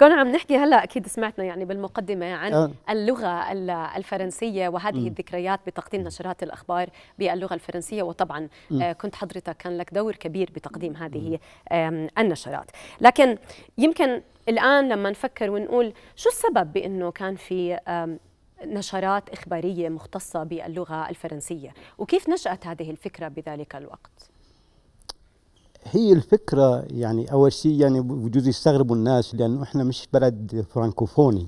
كنا عم نحكي هلا اكيد سمعتنا يعني بالمقدمه عن أه. اللغه الفرنسيه وهذه م. الذكريات بتقديم نشرات الاخبار باللغه الفرنسيه وطبعا م. آه، كنت حضرتك كان لك دور كبير بتقديم هذه النشرات لكن يمكن الان لما نفكر ونقول شو السبب بانه كان في نشرات اخباريه مختصه باللغه الفرنسيه وكيف نشات هذه الفكره بذلك الوقت هي الفكره يعني اول شيء يعني بجوز يستغربوا الناس لانه احنا مش بلد فرانكوفوني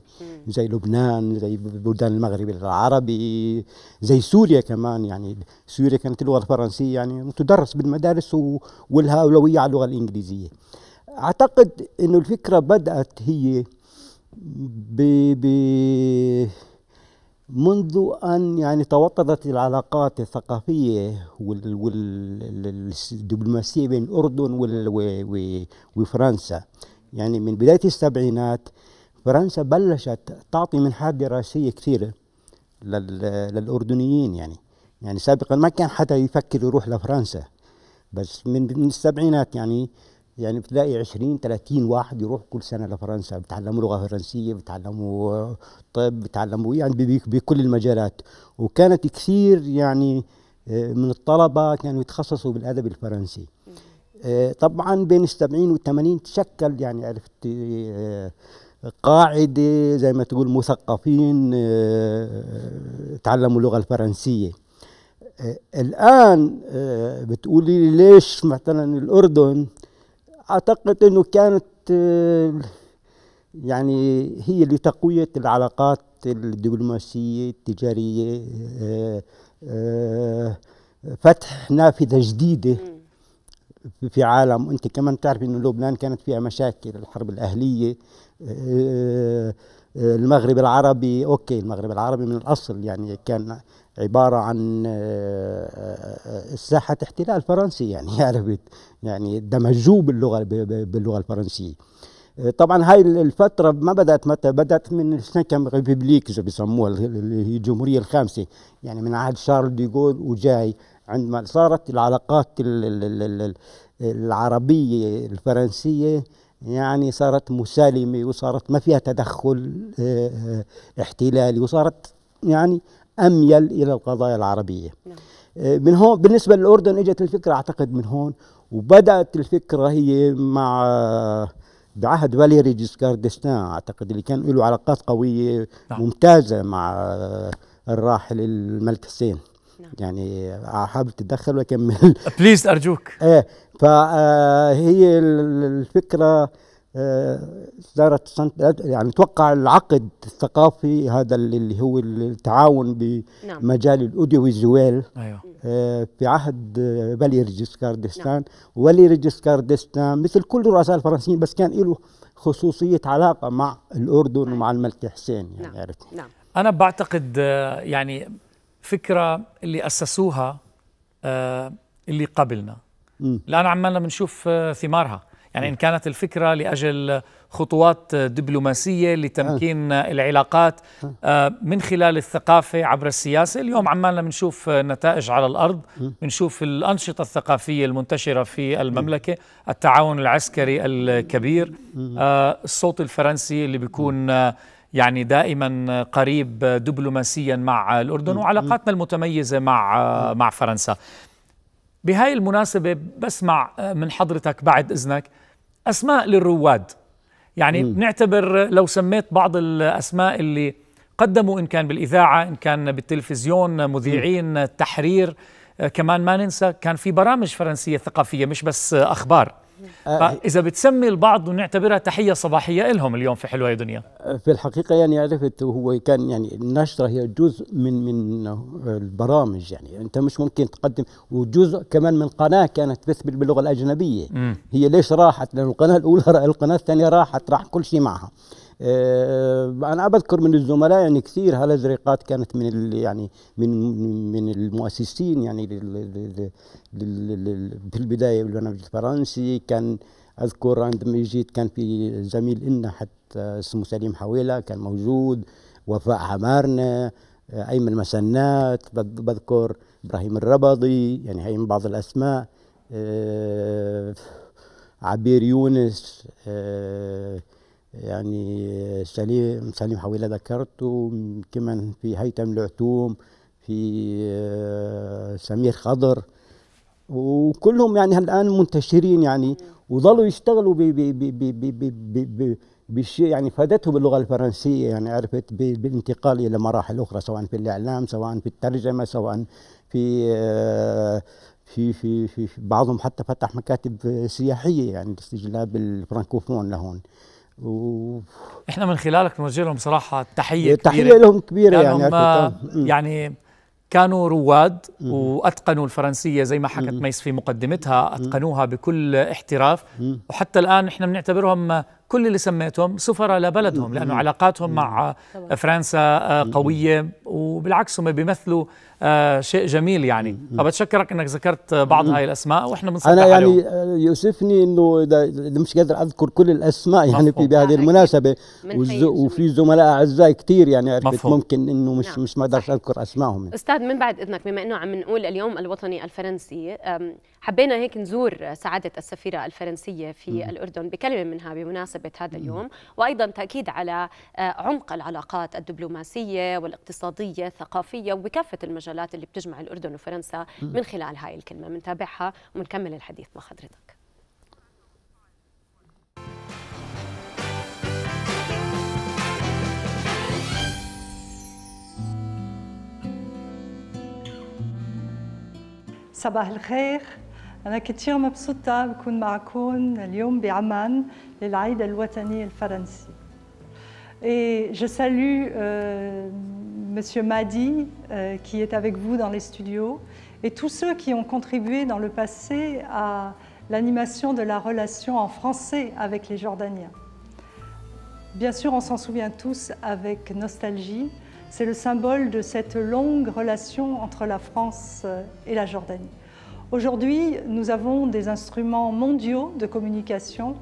زي لبنان زي بلدان المغرب العربي زي سوريا كمان يعني سوريا كانت اللغه الفرنسيه يعني تدرس بالمدارس ولها اولويه على اللغه الانجليزيه اعتقد انه الفكره بدات هي ب ب منذ أن يعني توطدت العلاقات الثقافية والدبلوماسية بين الأردن وفرنسا يعني من بداية السبعينات فرنسا بلشت تعطي منحات دراسية كثيرة للأردنيين يعني يعني سابقا ما كان حدا يفكر يروح لفرنسا بس من السبعينات يعني يعني بتلاقي 20 30 واحد يروح كل سنه لفرنسا بيتعلموا لغه فرنسيه بيتعلموا طب بيتعلموا يعني بكل المجالات وكانت كثير يعني آه، من الطلبه كانوا يتخصصوا بالادب الفرنسي آه، طبعا بين السبعين والثمانين تشكل يعني عرفت آه، قاعدة زي ما تقول مثقفين تعلموا اللغة الفرنسية الآن بتقولي لي ليش مثلا الأردن اعتقد انه كانت آه، يعني هي لتقويه العلاقات الدبلوماسيه التجاريه آه، آه، فتح نافذه جديده في عالم انت كمان تعرف انه لبنان كانت فيها مشاكل الحرب الاهليه المغرب العربي اوكي المغرب العربي من الاصل يعني كان عباره عن آه، آه، آه، ساحه احتلال فرنسي يعني عرفت يعني دمجوه باللغه باللغه الفرنسيه طبعا هاي الفتره ما بدات متى بدات من سنكم ريبيبليك زي بيسموها هي الجمهوريه الخامسه يعني من عهد شارل ديغول وجاي عندما صارت العلاقات العربيه الفرنسيه يعني صارت مسالمة وصارت ما فيها تدخل آه، آه، احتلالي وصارت يعني أميل إلى القضايا العربية نعم. آه، من هون بالنسبة للأردن إجت الفكرة أعتقد من هون وبدأت الفكرة هي مع بعهد فاليري جيسكار دستان أعتقد اللي كان له علاقات قوية نعم. ممتازة مع الراحل الملك حسين نعم. يعني آه، حابب تتدخل واكمل بليز ارجوك ايه فهي آه، الفكره آه، صارت يعني توقع العقد الثقافي هذا اللي هو التعاون نعم. بمجال الاوديو فيزوال أيوه. في عهد فاليري جيسكاردستان ولي واليري جيسكاردستان نعم. مثل كل الرؤساء الفرنسيين بس كان له خصوصيه علاقه مع الاردن ومع الملك حسين يعني عرفت نعم. انا بعتقد يعني فكرة اللي أسسوها آه، اللي قبلنا الآن عمالنا بنشوف آه، ثمارها يعني إن كانت الفكرة لأجل خطوات دبلوماسية لتمكين العلاقات آه، من خلال الثقافة عبر السياسة اليوم عمالنا بنشوف نتائج على الأرض بنشوف الأنشطة الثقافية المنتشرة في المملكة التعاون العسكري الكبير الصوت الفرنسي اللي بيكون يعني دائما قريب دبلوماسيا مع الأردن وعلاقاتنا المتميزة مع مع فرنسا بهاي المناسبة بسمع من حضرتك بعد إذنك أسماء للرواد يعني بنعتبر لو سميت بعض الأسماء اللي قدموا إن كان بالإذاعة إن كان بالتلفزيون مذيعين تحرير كمان ما ننسى كان في برامج فرنسية ثقافية مش بس أخبار آه، فاذا بتسمي البعض بنعتبرها تحيه صباحيه إيه لهم اليوم في حلوه يا دنيا آه، في الحقيقه يعني عرفت هو كان يعني النشره هي جزء من من البرامج يعني انت مش ممكن تقدم وجزء كمان من قناه كانت تثبت باللغه الاجنبيه م. هي ليش راحت لان القناه الاولى القناه الثانيه راحت راح كل شيء معها آه، انا بذكر من الزملاء يعني كثير هالازرقات كانت من يعني من من المؤسسين يعني في البدايه بالبرنامج الفرنسي كان اذكر عندما جيت كان في زميل لنا حتى اسمه سليم حويله كان موجود وفاء عمارنا آه، ايمن مسنات بذكر ابراهيم الربضي يعني هي من بعض الاسماء آه، عبير يونس يعني سليم سليم حويله ذكرته كمان في هيثم العتوم في آه، سمير خضر وكلهم يعني الان منتشرين يعني وظلوا يشتغلوا بالشيء يعني فادتهم اللغه الفرنسيه يعني عرفت بالانتقال الى مراحل اخرى سواء في الاعلام سواء في الترجمه سواء في آه، في في في بعضهم حتى فتح مكاتب سياحيه يعني لاستجلاب الفرنكوفون لهون و... احنا من خلالك نوجه لهم صراحه تحيه إيه، تحيه كبيرة لهم كبيره يعني آه، يعني كانوا رواد واتقنوا الفرنسيه زي ما حكت ميس في مقدمتها اتقنوها بكل احتراف وحتى الان احنا بنعتبرهم كل اللي سميتهم سفراء لبلدهم لأنه علاقاتهم مع آه، فرنسا آه، قوية وبالعكس هم بيمثلوا آه، شيء جميل يعني فبتشكرك أنك ذكرت بعض هاي الأسماء وإحنا بنصدق أنا يعني عليهم. يؤسفني أنه مش قادر أذكر كل الأسماء يعني في بهذه المناسبة وفي زملاء أعزاء كثير يعني عرفت مفهوم. ممكن أنه مش نعم، مش ما أقدرش أذكر أسمائهم أستاذ من بعد إذنك بما أنه عم نقول اليوم الوطني الفرنسي حبينا هيك نزور سعادة السفيرة الفرنسية في الأردن بكلمة منها بمناسبة بمناسبة هذا اليوم وأيضا تأكيد على آه، عمق العلاقات الدبلوماسية والاقتصادية الثقافية وبكافة المجالات اللي بتجمع الأردن وفرنسا من خلال هاي الكلمة بنتابعها ونكمل الحديث مع حضرتك صباح الخير Et je salue euh, Monsieur Madi euh, qui est avec vous dans les studios et tous ceux qui ont contribué dans le passé à l'animation de la relation en français avec les Jordaniens. Bien sûr, on s'en souvient tous avec nostalgie. C'est le symbole de cette longue relation entre la France euh, et la Jordanie. Aujourd'hui, nous avons des instruments mondiaux de communication.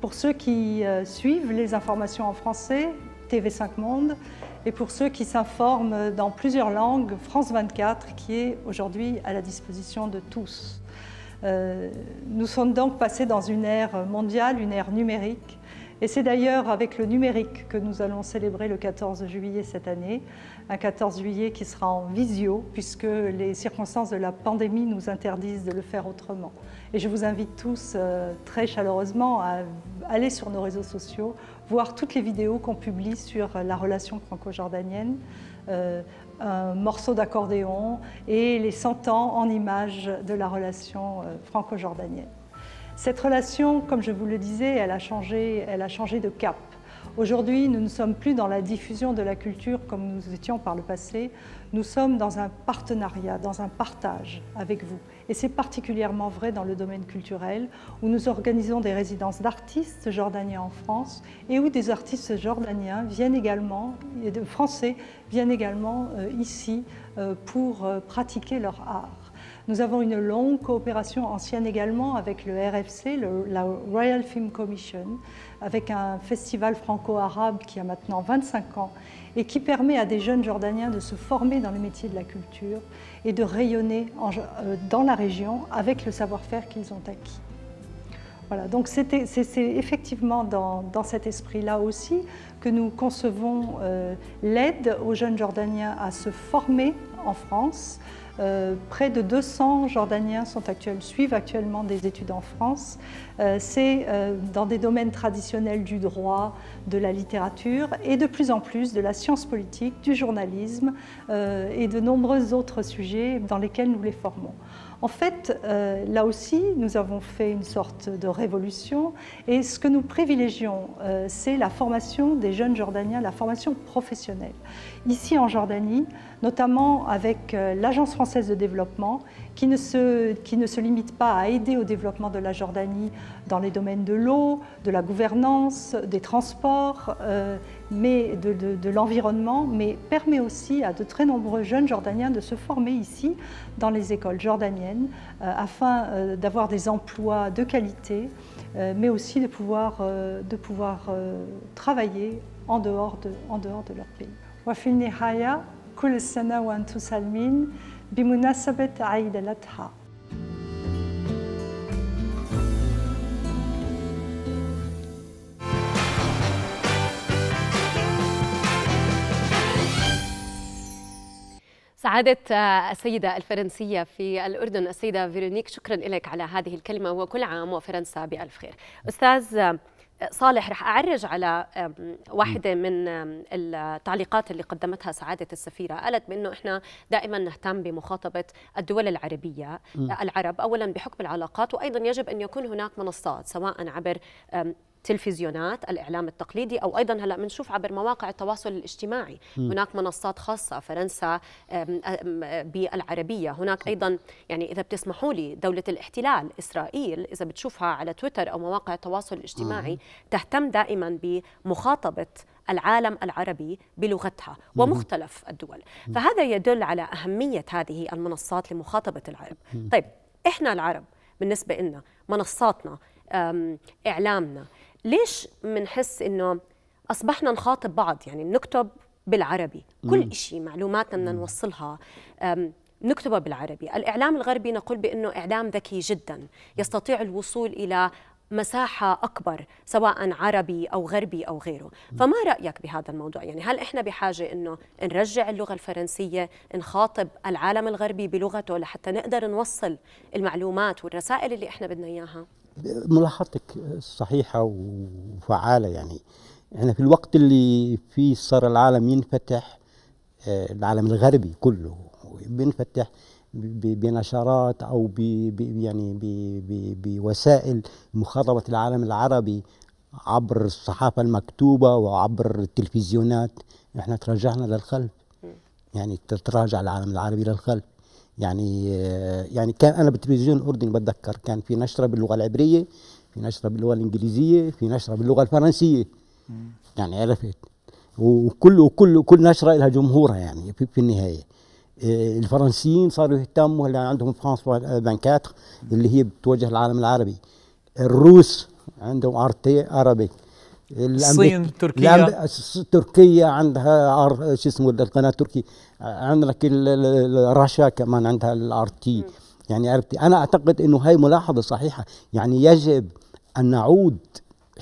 Pour ceux qui euh, suivent les informations en français, TV5 Monde, et pour ceux qui s'informent dans plusieurs langues, France 24, qui est aujourd'hui à la disposition de tous. Euh, nous sommes donc passés dans une ère mondiale, une ère numérique, et c'est d'ailleurs avec le numérique que nous allons célébrer le 14 juillet cette année, un 14 juillet qui sera en visio puisque les circonstances de la pandémie nous interdisent de le faire autrement. Et je vous invite tous euh, très chaleureusement à aller sur nos réseaux sociaux, voir toutes les vidéos qu'on publie sur la relation franco-jordanienne, euh, un morceau d'accordéon et les 100 ans en images de la relation euh, franco-jordanienne. Cette relation, comme je vous le disais, elle a changé, de cap. Aujourd'hui, nous ne sommes plus dans la diffusion de la culture comme nous étions par le passé. Nous sommes dans un partenariat, dans un partage avec vous. Et c'est particulièrement vrai dans le domaine culturel, où nous organisons des résidences d'artistes jordaniens en France et où des artistes jordaniens viennent également, et de français viennent également euh, ici euh, pour euh, pratiquer leur art. Nous avons une longue coopération ancienne également avec le RFC, la Royal Film Commission, avec un festival franco-arabe qui a maintenant 25 ans et qui permet à des jeunes Jordaniens de se former dans le métier de la culture et de rayonner euh, dans la région avec le savoir-faire qu'ils ont acquis. Voilà, donc c'est effectivement dans, cet esprit-là aussi que nous concevons euh, l'aide aux jeunes Jordaniens à se former en France. Euh, près de 200 Jordaniens suivent actuellement des études en France. Euh, c'est euh, dans des domaines traditionnels du droit, de la littérature et de plus en plus de la science politique, du journalisme et de nombreux autres sujets dans lesquels nous les formons. En fait, euh, là aussi, nous avons fait une sorte de révolution et ce que nous privilégions, euh, c'est la formation des jeunes Jordaniens, la formation professionnelle. Ici en Jordanie, notamment avec euh, l'Agence française de développement, qui ne, se, qui ne se limite pas à aider au développement de la Jordanie dans les domaines de l'eau, de la gouvernance, des transports, mais de, l'environnement, mais permet aussi à de très nombreux jeunes jordaniens de se former ici dans les écoles jordaniennes euh, afin euh, d'avoir des emplois de qualité, euh, mais aussi de pouvoir, de pouvoir travailler en dehors de, en dehors de leur pays. سعادة آه، السيدة الفرنسية في الأردن السيدة فيرونيك شكرا لك على هذه الكلمة وكل عام وفرنسا بألف خير أستاذ آه، صالح رح أعرج على واحدة من التعليقات اللي قدمتها سعادة السفيرة قالت بأنه إحنا دائما نهتم بمخاطبة الدول العربية العرب أولا بحكم العلاقات وأيضا يجب أن يكون هناك منصات سواء عبر تلفزيونات الاعلام التقليدي او ايضا هلا بنشوف عبر مواقع التواصل الاجتماعي م. هناك منصات خاصه فرنسا بالعربيه هناك ايضا يعني اذا بتسمحوا لي دوله الاحتلال اسرائيل اذا بتشوفها على تويتر او مواقع التواصل الاجتماعي م. تهتم دائما بمخاطبه العالم العربي بلغتها ومختلف الدول فهذا يدل على أهمية هذه المنصات لمخاطبة العرب طيب إحنا العرب بالنسبة لنا منصاتنا اعلامنا ليش بنحس انه اصبحنا نخاطب بعض يعني نكتب بالعربي كل شيء معلوماتنا بدنا نوصلها نكتبها بالعربي الإعلام الغربي نقول بأنه إعلام ذكي جدا يستطيع الوصول إلى مساحة أكبر سواء عربي أو غربي أو غيره فما رأيك بهذا الموضوع يعني هل إحنا بحاجة أنه نرجع اللغة الفرنسية نخاطب العالم الغربي بلغته لحتى نقدر نوصل المعلومات والرسائل اللي إحنا بدنا إياها ملاحظتك صحيحة وفعالة يعني احنا في الوقت اللي فيه صار العالم ينفتح آه، العالم الغربي كله بينفتح بنشرات او بي يعني بوسائل مخاطبه العالم العربي عبر الصحافه المكتوبه وعبر التلفزيونات احنا تراجعنا للخلف يعني تتراجع العالم العربي للخلف يعني يعني كان انا بالتلفزيون الاردني بتذكر كان في نشره باللغه العبريه في نشره باللغه الانجليزيه في نشره باللغه الفرنسيه يعني عرفت وكل وكل كل نشره لها جمهورها يعني في, في النهايه آه، الفرنسيين صاروا يهتموا هلا عندهم فرانسوا 24 آه، اللي هي بتوجه العالم العربي الروس عندهم ارتي عربي الصين تركيا تركيا عندها شو اسمه القناه التركي عندك رشا كمان عندها الار تي يعني عرفتي انا اعتقد انه هاي ملاحظه صحيحه يعني يجب ان نعود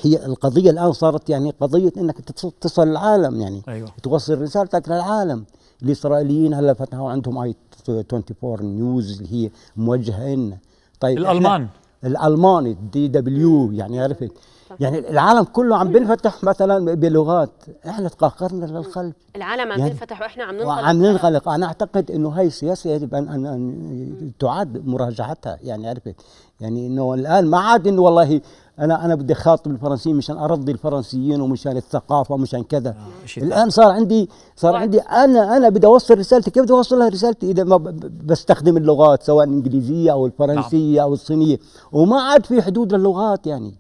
هي القضيه الان صارت يعني قضيه انك تصل العالم يعني أيوة. توصل رسالتك للعالم الاسرائيليين هلا فتحوا عندهم اي 24 نيوز اللي هي موجهه لنا طيب الالمان الالماني دي دبليو يعني عرفت يعني العالم كله عم بينفتح مثلا بلغات احنا تقهقرنا للخلف العالم عم يعني بينفتح واحنا عم ننغلق عم ننغلق انا اعتقد انه هاي السياسه يجب ان ان, أن تعاد مراجعتها يعني عرفت يعني انه الان ما عاد انه والله انا انا بدي اخاطب الفرنسيين مشان ارضي الفرنسيين ومشان الثقافه ومشان كذا آه، الان صار عندي صار عندي انا انا بدي اوصل رسالتي كيف بدي اوصلها رسالتي اذا ما بستخدم اللغات سواء الانجليزيه او الفرنسيه او الصينيه وما عاد في حدود للغات يعني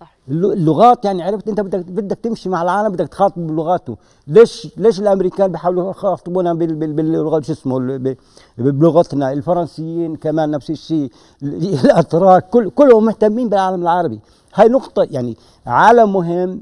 صح اللغات يعني عرفت انت بدك بدك تمشي مع العالم بدك تخاطب بلغاته ليش ليش الامريكان بيحاولوا يخاطبونا باللغه شو اسمه بلغتنا الفرنسيين كمان نفس الشيء الاتراك كل كلهم مهتمين بالعالم العربي هاي نقطه يعني عالم مهم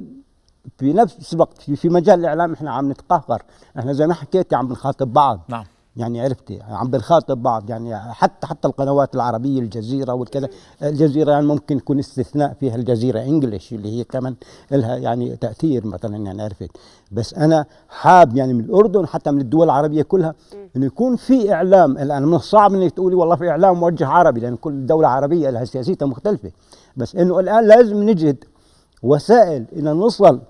في نفس الوقت في, في مجال الاعلام احنا عم نتقهقر احنا زي ما حكيت عم نخاطب بعض نعم يعني عرفتي عم بنخاطب بعض يعني حتى حتى القنوات العربيه الجزيره والكذا الجزيره يعني ممكن يكون استثناء فيها الجزيره انجلش اللي هي كمان لها يعني تاثير مثلا يعني عرفت بس انا حاب يعني من الاردن حتى من الدول العربيه كلها انه يكون في اعلام الان من الصعب انك تقولي والله في اعلام موجه عربي لان كل دوله عربيه لها سياسيتها مختلفه بس انه الان لازم نجد وسائل الى نصل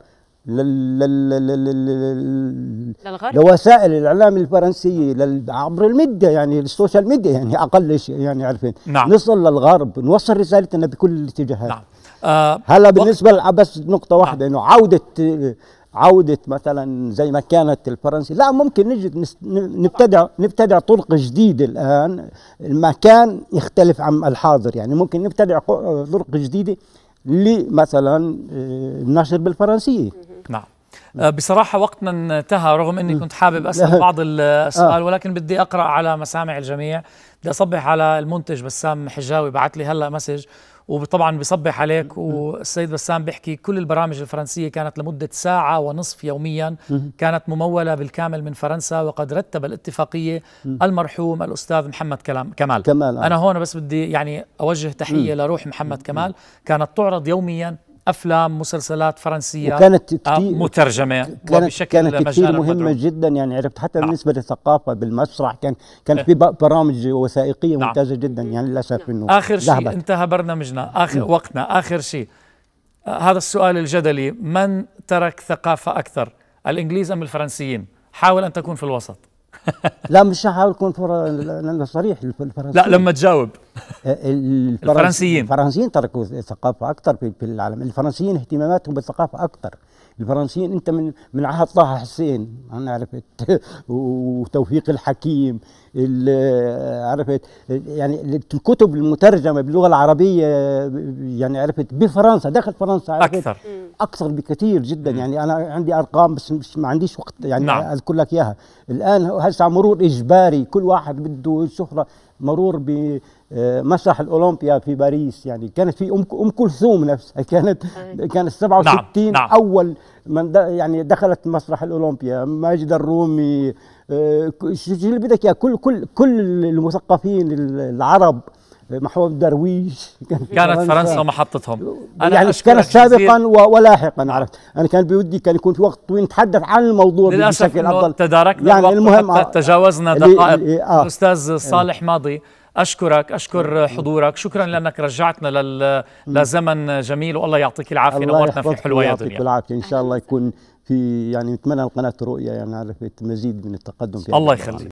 لوسائل الاعلام الفرنسيه عبر الميديا يعني السوشيال ميديا يعني اقل شيء يعني عارفين نعم. نصل للغرب نوصل رسالتنا بكل الاتجاهات نعم. آه هلا بالنسبه وقت... بس نقطه نعم. واحده نعم. انه عوده عودة مثلا زي ما كانت الفرنسي لا ممكن نجد نبتدع نبتدع طرق جديدة الآن المكان يختلف عن الحاضر يعني ممكن نبتدع طرق جديدة لمثلا آه، النشر بالفرنسيه نعم آه، بصراحة وقتنا انتهى رغم أني كنت حابب أسأل بعض آه. السؤال ولكن بدي أقرأ على مسامع الجميع بدي أصبح على المنتج بسام حجاوي بعث لي هلأ مسج وطبعا بيصبح عليك والسيد بسام بيحكي كل البرامج الفرنسية كانت لمدة ساعة ونصف يوميا كانت ممولة بالكامل من فرنسا وقد رتب الاتفاقية المرحوم الأستاذ محمد كلام كمال, كمال آه. أنا هون بس بدي يعني أوجه تحية لروح محمد كمال كانت تعرض يوميا افلام مسلسلات فرنسيه وكانت آه، كتير مترجمه كانت وبشكل كانت كثير مهمه المدروب. جدا يعني عرفت حتى نعم. بالنسبه للثقافه بالمسرح كان كان إيه. في برامج وثائقيه نعم. ممتازه جدا يعني للاسف انه اخر شيء انتهى برنامجنا اخر نعم. وقتنا اخر شيء آه، هذا السؤال الجدلي من ترك ثقافه اكثر الانجليز ام الفرنسيين حاول ان تكون في الوسط لا مش هحاول اكون فر... صريح الفرنسيين لا لما تجاوب الفرنسيين الفرنسيين تركوا ثقافه اكثر في العالم الفرنسيين اهتماماتهم بالثقافه اكثر الفرنسيين انت من من عهد طه حسين انا عرفت وتوفيق الحكيم عرفت يعني الكتب المترجمه باللغه العربيه يعني عرفت بفرنسا دخل فرنسا عرفت اكثر اكثر بكثير جدا يعني انا عندي ارقام بس مش ما عنديش وقت يعني نعم. اذكر لك اياها الان هسه مرور اجباري كل واحد بده شهره مرور بمسرح آه، الاولمبيا في باريس يعني كانت في ام كلثوم نفسها كانت كانت 67 نعم. نعم. اول من يعني دخلت مسرح الاولمبيا ماجد الرومي آه، اللي بدك كل كل كل المثقفين العرب محمود درويش كان كانت فرنسا محطتهم أنا يعني كانت سابقا ولاحقا عرفت انا كان بودي كان يكون في وقت طويل نتحدث عن الموضوع بشكل افضل تداركنا يعني الوقت المهم حتى آه، تجاوزنا دقائق آه. استاذ إيه. صالح ماضي اشكرك اشكر إيه. حضورك شكرا لانك رجعتنا لل... إيه. لزمن جميل والله يعطيك العافيه نورتنا في حلوه يا دنيا يعطيك العافيه ان شاء الله يكون في يعني نتمنى القناه رؤيا يعني عرفت مزيد من التقدم في الله يخليك